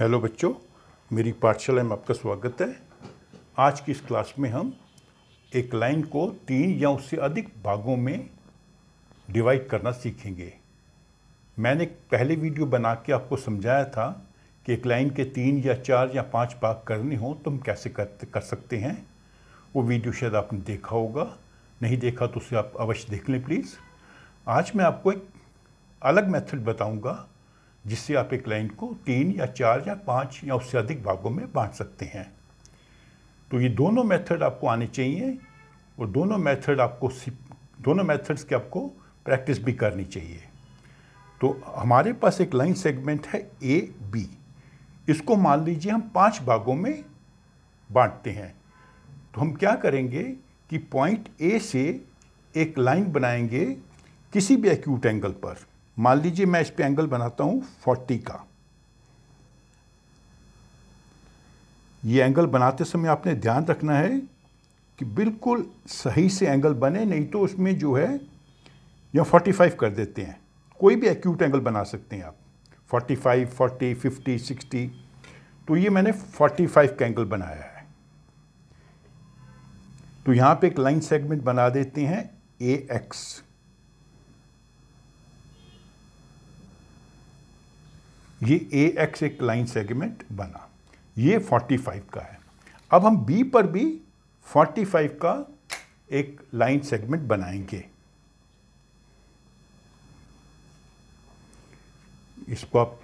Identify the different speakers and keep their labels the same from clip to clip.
Speaker 1: hello बच्चों मेरी पाठशाला में आपका स्वागत है आज की इस क्लास में हम एक लाइन को तीन या उससे अधिक भागों में डिवाइड करना सीखेंगे मैंने पहले वीडियो बना के आपको समझाया था कि एक लाइन के तीन या चार या पांच भाग करने हों तो हम कैसे कर, कर सकते हैं वो वीडियो शायद आपने देखा होगा नहीं देखा तो उसे आप अवश्य देख लें प्लीज़ आज मैं आपको एक अलग मेथड बताऊंगा जिससे आप एक लाइन को तीन या चार या पाँच या उससे अधिक भागों में बांट सकते हैं तो ये दोनों मेथड आपको आने चाहिए और दोनों मेथड आपको दोनों मेथड्स की आपको प्रैक्टिस भी करनी चाहिए तो हमारे पास एक लाइन सेगमेंट है ए बी इसको मान लीजिए हम पांच भागों में बांटते हैं तो हम क्या करेंगे कि पॉइंट ए से एक लाइन बनाएंगे किसी भी एक्यूट एंगल पर मान लीजिए मैं इस पर एंगल बनाता हूं फोर्टी का ये एंगल बनाते समय आपने ध्यान रखना है कि बिल्कुल सही से एंगल बने नहीं तो उसमें जो है या 45 कर देते हैं कोई भी एक्यूट एंगल बना सकते हैं आप 45, 40, 50, 60 तो ये मैंने 45 का एंगल बनाया है तो यहाँ पे एक लाइन सेगमेंट बना देते हैं ए एक्स ये ए एक्स एक लाइन सेगमेंट बना ये 45 का है अब हम बी पर भी 45 का एक लाइन सेगमेंट बनाएंगे इसको आप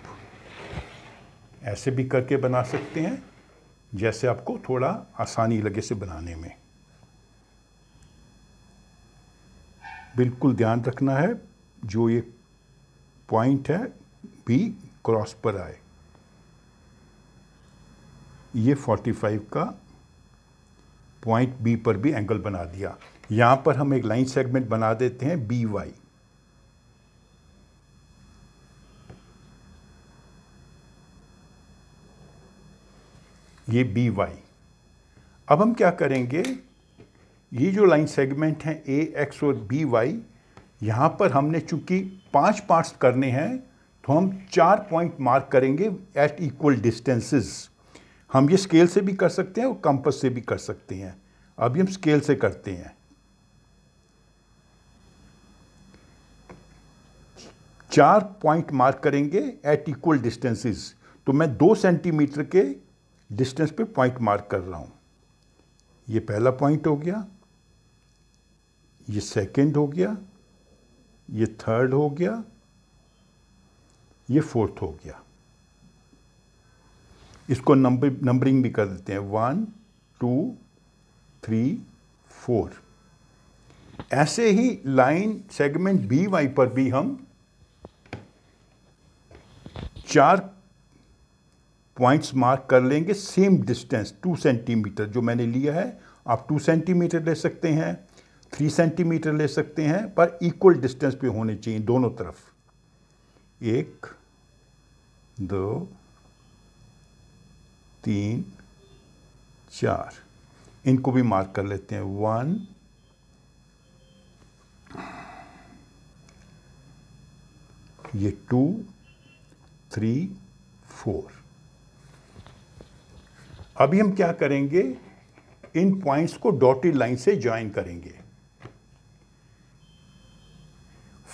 Speaker 1: ऐसे भी करके बना सकते हैं जैसे आपको थोड़ा आसानी लगे से बनाने में बिल्कुल ध्यान रखना है जो ये पॉइंट है बी क्रॉस पर आए ये 45 का पॉइंट बी पर भी एंगल बना दिया यहां पर हम एक लाइन सेगमेंट बना देते हैं बी वाई ये बी वाई अब हम क्या करेंगे ये जो लाइन सेगमेंट है ए एक्स और बी वाई यहां पर हमने चूंकि पांच पार्ट्स करने हैं तो हम चार पॉइंट मार्क करेंगे एट इक्वल डिस्टेंसेस हम ये स्केल से भी कर सकते हैं और कंपस से भी कर सकते हैं अभी हम स्केल से करते हैं चार पॉइंट मार्क करेंगे एट इक्वल डिस्टेंसेस तो मैं दो सेंटीमीटर के डिस्टेंस पे पॉइंट मार्क कर रहा हूं ये पहला पॉइंट हो गया ये सेकंड हो गया ये थर्ड हो गया ये फोर्थ हो गया इसको नंबर नंबरिंग भी कर देते हैं वन टू थ्री फोर ऐसे ही लाइन सेगमेंट बी वाई पर भी हम चार पॉइंट्स मार्क कर लेंगे सेम डिस्टेंस टू सेंटीमीटर जो मैंने लिया है आप टू सेंटीमीटर ले सकते हैं थ्री सेंटीमीटर ले सकते हैं पर इक्वल डिस्टेंस पे होने चाहिए दोनों तरफ एक दो तीन चार इनको भी मार्क कर लेते हैं वन ये टू थ्री फोर अभी हम क्या करेंगे इन पॉइंट्स को डॉटेड लाइन से ज्वाइन करेंगे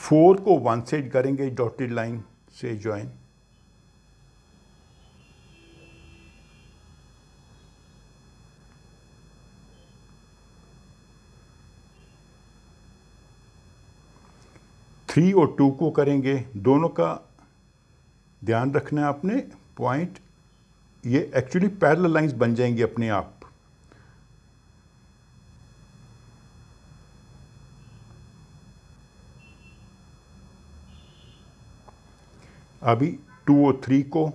Speaker 1: फोर को वन सेट करेंगे डॉटेड लाइन से ज्वाइन थ्री और टू को करेंगे दोनों का ध्यान रखना है आपने पॉइंट ये एक्चुअली पैरल लाइंस बन जाएंगी अपने आप अभी टू और थ्री को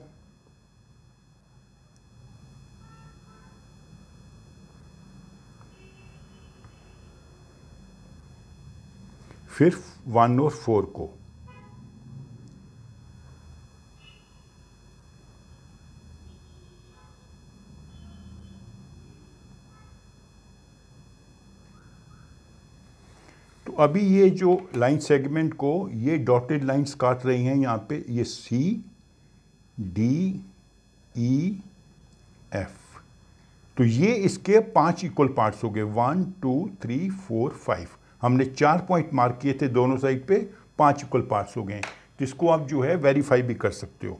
Speaker 1: फिर वन और फोर को तो अभी ये जो लाइन सेगमेंट को ये डॉटेड लाइंस काट रही हैं यहां पे ये सी डी ई एफ तो ये इसके पांच इक्वल पार्ट्स हो गए one two three four five हमने चार पॉइंट मार्क किए थे दोनों साइड पे पांच इक्वल पार्ट्स हो गए जिसको आप जो है वेरीफाई भी कर सकते हो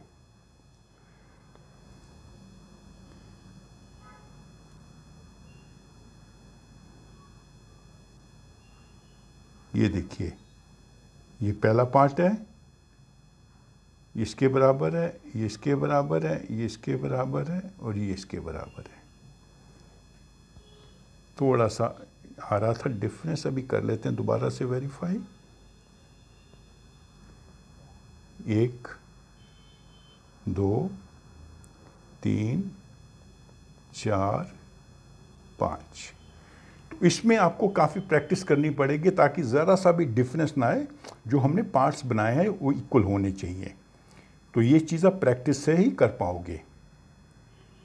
Speaker 1: ये देखिए ये पहला पार्ट है इसके बराबर है ये इसके बराबर है ये इसके बराबर है और ये इसके बराबर है थोड़ा सा आ रहा था डिफरेंस अभी कर लेते हैं दोबारा से वेरीफाई एक दो तीन चार पाँच तो इसमें आपको काफ़ी प्रैक्टिस करनी पड़ेगी ताकि ज़रा सा भी डिफरेंस ना आए जो हमने पार्ट्स बनाए हैं वो इक्वल होने चाहिए तो ये चीज़ आप प्रैक्टिस से ही कर पाओगे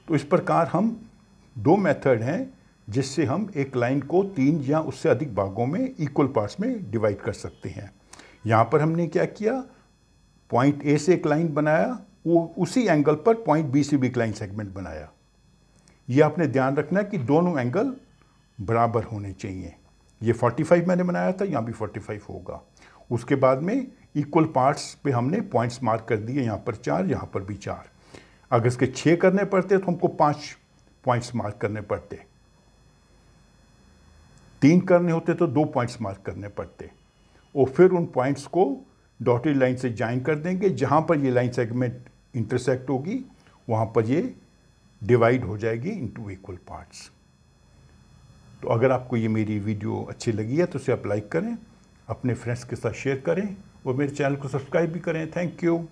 Speaker 1: तो इस प्रकार हम दो मेथड हैं जिससे हम एक लाइन को तीन या उससे अधिक भागों में इक्वल पार्ट्स में डिवाइड कर सकते हैं यहाँ पर हमने क्या किया पॉइंट ए से एक लाइन बनाया वो उसी एंगल पर पॉइंट बी से भी एक लाइन सेगमेंट बनाया ये आपने ध्यान रखना कि दोनों एंगल बराबर होने चाहिए ये 45 मैंने बनाया था यहाँ भी 45 होगा उसके बाद में इक्वल पार्ट्स पे हमने पॉइंट्स मार्क कर दिए यहाँ पर चार यहाँ पर भी चार अगर इसके छः करने पड़ते तो हमको पाँच पॉइंट्स मार्क करने पड़ते तीन करने होते तो दो पॉइंट्स मार्क करने पड़ते और फिर उन पॉइंट्स को डॉटेड लाइन से ज्वाइन कर देंगे जहाँ पर ये लाइन सेगमेंट इंटरसेक्ट होगी वहाँ पर ये डिवाइड हो जाएगी इनटू इक्वल पार्ट्स तो अगर आपको ये मेरी वीडियो अच्छी लगी है तो उसे आप लाइक करें अपने फ्रेंड्स के साथ शेयर करें और मेरे चैनल को सब्सक्राइब भी करें थैंक यू